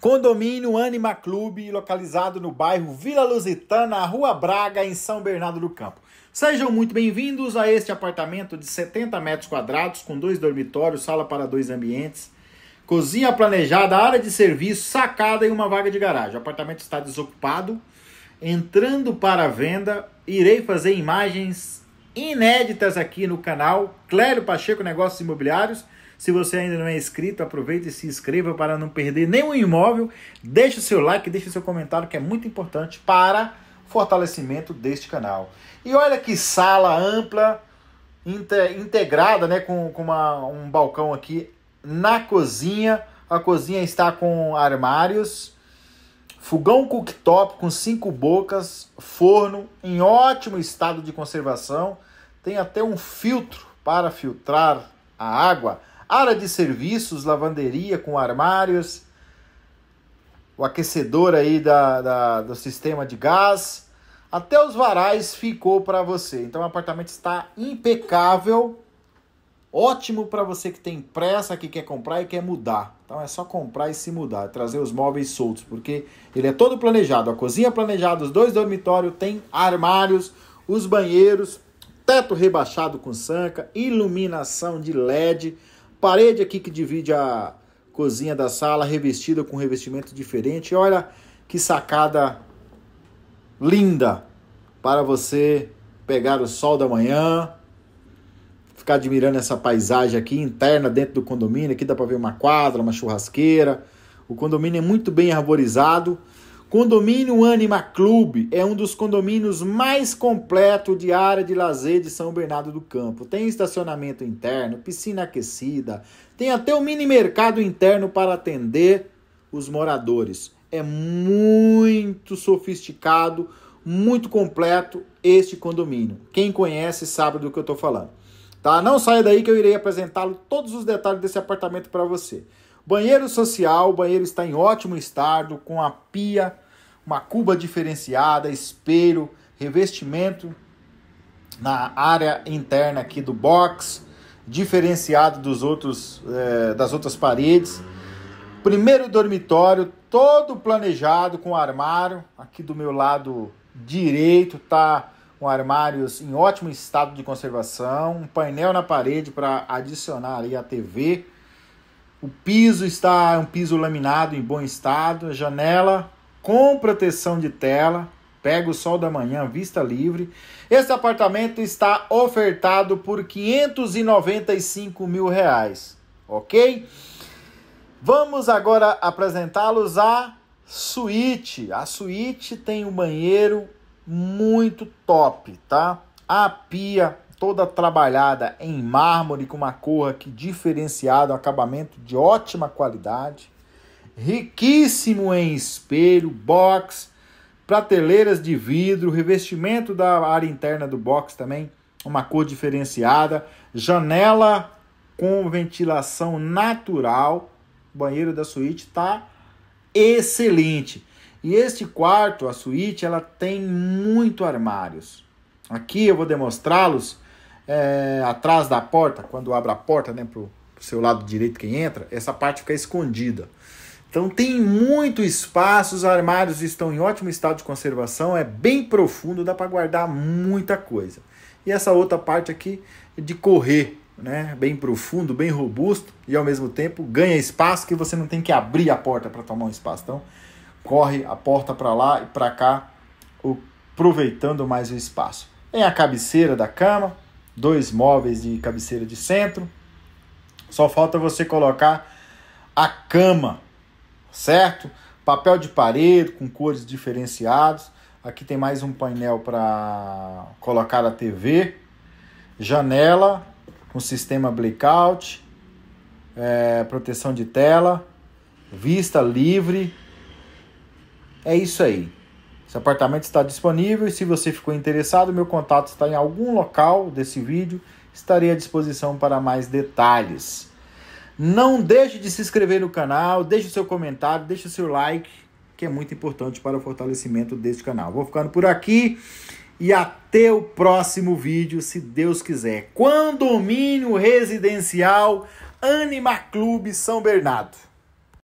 Condomínio Anima Clube, localizado no bairro Vila Lusitana, Rua Braga, em São Bernardo do Campo. Sejam muito bem-vindos a este apartamento de 70 metros quadrados, com dois dormitórios, sala para dois ambientes, cozinha planejada, área de serviço, sacada e uma vaga de garagem. O apartamento está desocupado, entrando para venda. Irei fazer imagens inéditas aqui no canal Clério Pacheco Negócios Imobiliários se você ainda não é inscrito, aproveite e se inscreva para não perder nenhum imóvel. Deixe o seu like, deixe o seu comentário que é muito importante para fortalecimento deste canal. E olha que sala ampla, integrada né, com, com uma, um balcão aqui na cozinha. A cozinha está com armários, fogão cooktop com cinco bocas, forno em ótimo estado de conservação. Tem até um filtro para filtrar a água área de serviços, lavanderia com armários, o aquecedor aí da, da do sistema de gás, até os varais ficou para você. Então o apartamento está impecável, ótimo para você que tem pressa, que quer comprar e quer mudar. Então é só comprar e se mudar, trazer os móveis soltos, porque ele é todo planejado, a cozinha é planejada, os dois dormitórios tem armários, os banheiros, teto rebaixado com sanca, iluminação de LED parede aqui que divide a cozinha da sala, revestida com revestimento diferente. Olha que sacada linda para você pegar o sol da manhã, ficar admirando essa paisagem aqui interna dentro do condomínio. Aqui dá para ver uma quadra, uma churrasqueira. O condomínio é muito bem arborizado Condomínio Anima Clube é um dos condomínios mais completos de área de lazer de São Bernardo do Campo. Tem estacionamento interno, piscina aquecida, tem até um mini mercado interno para atender os moradores. É muito sofisticado, muito completo este condomínio. Quem conhece sabe do que eu estou falando. Tá? Não saia daí que eu irei apresentá-lo todos os detalhes desse apartamento para você. Banheiro social, o banheiro está em ótimo estado, com a pia, uma cuba diferenciada, espelho, revestimento na área interna aqui do box, diferenciado dos outros, é, das outras paredes. Primeiro dormitório, todo planejado com armário. Aqui do meu lado direito tá com armários em ótimo estado de conservação, um painel na parede para adicionar ali a TV. O piso está é um piso laminado em bom estado, a janela com proteção de tela, pega o sol da manhã, vista livre. Este apartamento está ofertado por 595 mil reais, ok? Vamos agora apresentá-los a suíte. A suíte tem um banheiro muito top, tá? A pia toda trabalhada em mármore com uma cor aqui diferenciada, um acabamento de ótima qualidade, riquíssimo em espelho, box, prateleiras de vidro, revestimento da área interna do box também, uma cor diferenciada, janela com ventilação natural, banheiro da suíte está excelente. E este quarto, a suíte, ela tem muito armários. Aqui eu vou demonstrá-los é, atrás da porta, quando abre a porta, né, pro, pro seu lado direito quem entra, essa parte fica escondida. Então tem muito espaço, os armários estão em ótimo estado de conservação, é bem profundo, dá para guardar muita coisa. E essa outra parte aqui de correr, né, bem profundo, bem robusto e ao mesmo tempo ganha espaço que você não tem que abrir a porta para tomar um espaço. Então corre a porta para lá e para cá, aproveitando mais o espaço. Tem a cabeceira da cama, dois móveis de cabeceira de centro. Só falta você colocar a cama, certo? Papel de parede com cores diferenciadas. Aqui tem mais um painel para colocar a TV, janela com sistema blackout, é, proteção de tela, vista livre. É isso aí. Esse apartamento está disponível e se você ficou interessado, meu contato está em algum local desse vídeo. Estarei à disposição para mais detalhes. Não deixe de se inscrever no canal, deixe o seu comentário, deixe o seu like, que é muito importante para o fortalecimento deste canal. Vou ficando por aqui e até o próximo vídeo, se Deus quiser. Condomínio Residencial Anima Clube São Bernardo.